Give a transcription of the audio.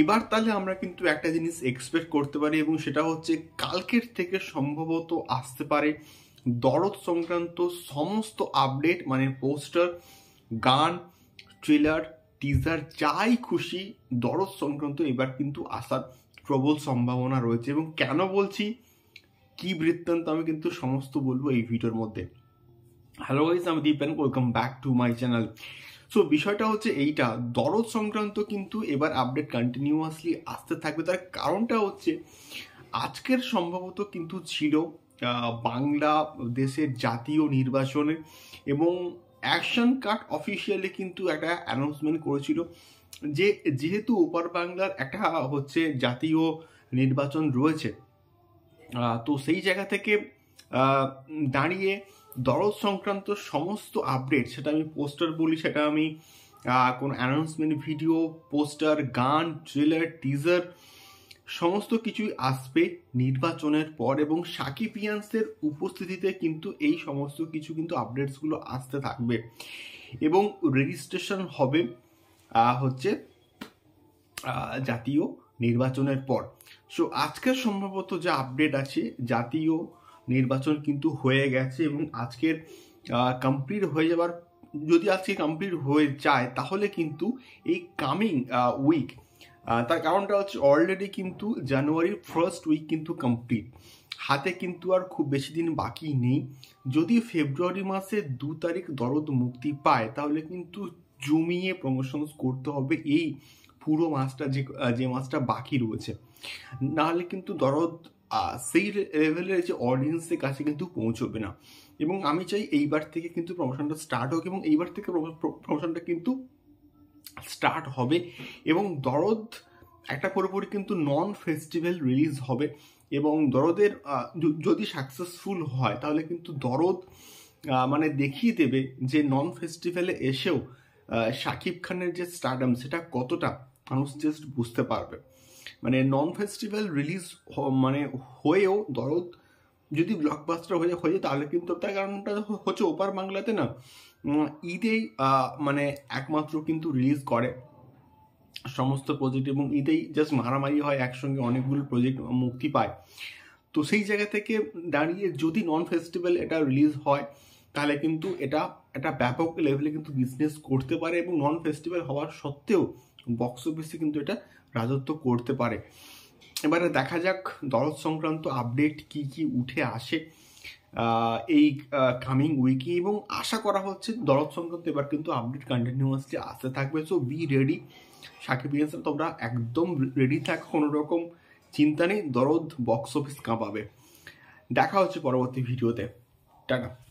এবার তাহলে আমরা কিন্তু একটা জিনিস এক্সপেক্ট করতে পারি এবং সেটা হচ্ছে কালকের থেকে সম্ভবত আসতে পারে দরদ সংক্রান্ত সমস্ত আপডেট মানে পোস্টার গান ট্রেলার টিজার যাই খুশি দরদ সংক্রান্ত এবার কিন্তু আসার প্রবল সম্ভাবনা রয়েছে এবং কেন বলছি কি বৃত্তান্ত আমি কিন্তু সমস্ত বলবো এই ভিডিওর মধ্যে হ্যালো গাইজ আমি Dipen welcome back to my channel so বিষয়টা হচ্ছে এইটা দরদ সংক্রান্ত কিন্তু এবার আপডেট কন্টিনিউয়াসলি আসতে থাকবে তার কারণটা হচ্ছে আজকের সম্ভবত কিন্তু ছিল বাংলা দেশের জাতীয় নির্বাচনে এবং অ্যাকশন কার্ড অফিসিয়ালি কিন্তু একটা অ্যানাউন্সমেন্ট করেছিল যে যেহেতু ওপার বাংলার একটা হচ্ছে জাতীয় নির্বাচন রয়েছে তো সেই জায়গা থেকে দাঁড়িয়ে দরদ সংক্রান্ত সমস্ত আপডেট সেটা আমি পোস্টার বলি সেটা আমি কোনো অ্যানাউন্সমেন্ট ভিডিও পোস্টার গান ট্রেলার টিজার সমস্ত কিছুই আসবে নির্বাচনের পর এবং সাকিব উপস্থিতিতে কিন্তু এই সমস্ত কিছু কিন্তু আপডেটসগুলো আসতে থাকবে এবং রেজিস্ট্রেশন হবে হচ্ছে জাতীয় নির্বাচনের পর সো আজকের সম্ভবত যা আপডেট আছে জাতীয় নির্বাচন কিন্তু হয়ে গেছে এবং আজকের কমপ্লিট হয়ে যাবার যদি আজকে কমপ্লিট হয়ে যায় তাহলে কিন্তু এই কামিং উইক তার কারণটা হচ্ছে অলরেডি কিন্তু জানুয়ারির ফার্স্ট উইক কিন্তু কমপ্লিট হাতে কিন্তু আর খুব বেশি দিন বাকি নেই যদি ফেব্রুয়ারি মাসে দু তারিখ দরদ মুক্তি পায় তাহলে কিন্তু জমিয়ে প্রমোশনস করতে হবে এই পুরো মাসটা যে যে মাসটা বাকি রয়েছে নাহলে কিন্তু দরদ সেই লেভেলের যে অডিয়েন্সের কাছে কিন্তু পৌঁছবে না এবং আমি চাই এইবার থেকে কিন্তু প্রমোশনটা স্টার্ট হোক এবং এইবার থেকে প্রমোশনটা কিন্তু স্টার্ট হবে এবং দরদ একটা পুরোপুরি কিন্তু নন ফেস্টিভ্যাল রিলিজ হবে এবং দরদের যদি সাকসেসফুল হয় তাহলে কিন্তু দরদ মানে দেখিয়ে দেবে যে নন ফেস্টিভ্যালে এসেও শাকিব খানের যে স্টারডাম সেটা কতটা মানুষ জাস্ট বুঝতে পারবে মানে নন ফেস্টিভ্যাল রিলিজ মানে হয়েও দরদ যদি ব্লকবাস্টার হয়ে হয়ে যায় তাহলে কিন্তু তার কারণটা হচ্ছে ওপার বাংলাতে না ঈদেই মানে একমাত্র কিন্তু রিলিজ করে সমস্ত প্রজেক্ট এবং ঈদেই জাস্ট মারামারি হয় একসঙ্গে অনেকগুলো প্রজেক্ট মুক্তি পায় তো সেই জায়গা থেকে দাঁড়িয়ে যদি নন ফেস্টিভ্যাল এটা রিলিজ হয় তাহলে কিন্তু এটা একটা ব্যাপক লেভেলে কিন্তু বিজনেস করতে পারে এবং নন ফেস্টিভ্যাল হওয়ার সত্ত্বেও বক্স অফিসে কিন্তু এটা রাজত্ব করতে পারে এবারে দেখা যাক দরদ সংক্রান্ত আপডেট কি কি উঠে আসে এই কামিং উইকে এবং আশা করা হচ্ছে দরদ সংক্রান্ত এবার কিন্তু আপডেট কন্টিনিউয়াসলি আসতে থাকবে সো বি রেডি সাকিব ইয়ানসান তোমরা একদম রেডি থাক কোনো রকম চিন্তা নেই দরদ বক্স অফিস কাঁপাবে দেখা হচ্ছে পরবর্তী ভিডিওতে টাটা